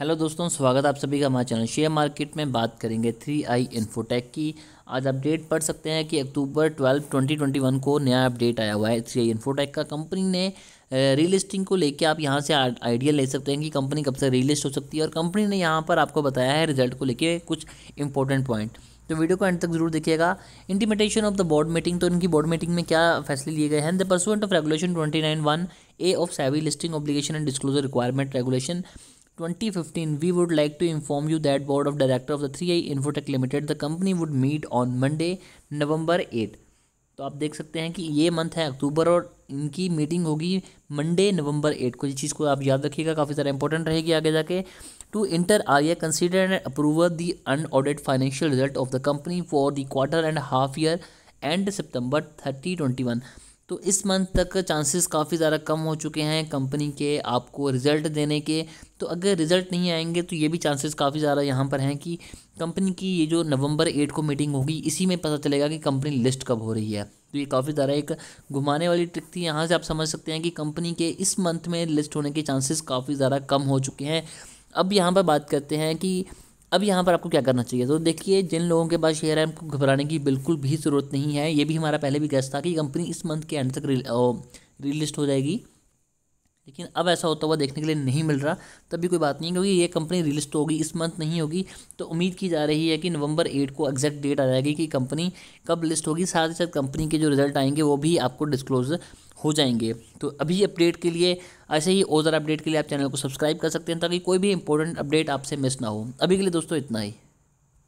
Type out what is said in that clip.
Hello दोस्तों स्वागत आप सभी का हमारे चैनल शेयर मार्केट में बात करेंगे थ्री आई इन्फोटेक की आज अपडेट पढ़ सकते हैं कि October twelve twenty twenty one को नया अपडेट आया हुआ है थ्री आई इन्फोटेक का कंपनी ने रीलिस्टिंग को लेके आप यहाँ से आइडिया ले सकते हैं कि कंपनी कब से रीलिस्ट हो सकती है और कंपनी ने यहाँ पर आपको बताया है रिजल्ट को लेकर कुछ इंपॉर्टेंट पॉइंट तो वीडियो को एंड तक जरूर देखिएगा intimation of the board meeting तो इनकी बोर्ड मीटिंग में क्या फैसले लिए गए हैं the pursuant of regulation twenty nine one A of SEBI listing obligation and disclosure requirement regulation 2015, we would like to inform you that board of director of the 3i Infotech Limited, the company would meet on Monday, November 8. तो आप देख सकते हैं कि ये month है अक्टूबर और इनकी मीटिंग होगी मंडे नवंबर एट को इस चीज़ को आप याद रखिएगा काफ़ी सारा इंपॉर्टेंट रहेगी आगे जाके to inter alia consider and approve the unaudited financial result of the company for the quarter and half year end September thirty twenty one तो इस मंथ तक चांसेस काफ़ी ज़्यादा कम हो चुके हैं कंपनी के आपको रिज़ल्ट देने के तो अगर रिज़ल्ट नहीं आएंगे तो ये भी चांसेस काफ़ी ज़्यादा यहाँ पर हैं कि कंपनी की ये जो नवंबर एट को मीटिंग होगी इसी में पता चलेगा कि कंपनी लिस्ट कब हो रही है तो ये काफ़ी ज़्यादा एक घुमाने वाली ट्रिक थी यहाँ से आप समझ सकते हैं कि कंपनी के इस मंथ में लिस्ट होने के चांसेस काफ़ी ज़्यादा कम हो चुके हैं अब यहाँ पर बात करते हैं कि अब यहाँ पर आपको क्या करना चाहिए तो देखिए जिन लोगों के पास शेयर है उनको घबराने की बिल्कुल भी ज़रूरत नहीं है ये भी हमारा पहले भी गैस था कि कंपनी इस मंथ के एंड तक रिलिस्ट हो जाएगी लेकिन अब ऐसा होता हुआ देखने के लिए नहीं मिल रहा तभी कोई बात नहीं क्योंकि ये कंपनी रिलिस्ट होगी इस मंथ नहीं होगी तो उम्मीद की जा रही है कि नवंबर एट को एग्जैक्ट डेट आ जाएगी कि कंपनी कब लिस्ट होगी साथ ही साथ कंपनी के जो रिजल्ट आएंगे वो भी आपको डिस्क्लोज हो जाएंगे तो अभी अपडेट के लिए ऐसे ही और अपडेट के लिए आप चैनल को सब्सक्राइब कर सकते हैं ताकि कोई भी इंपॉर्टेंट अपडेट आपसे मिस ना हो अभी के लिए दोस्तों इतना ही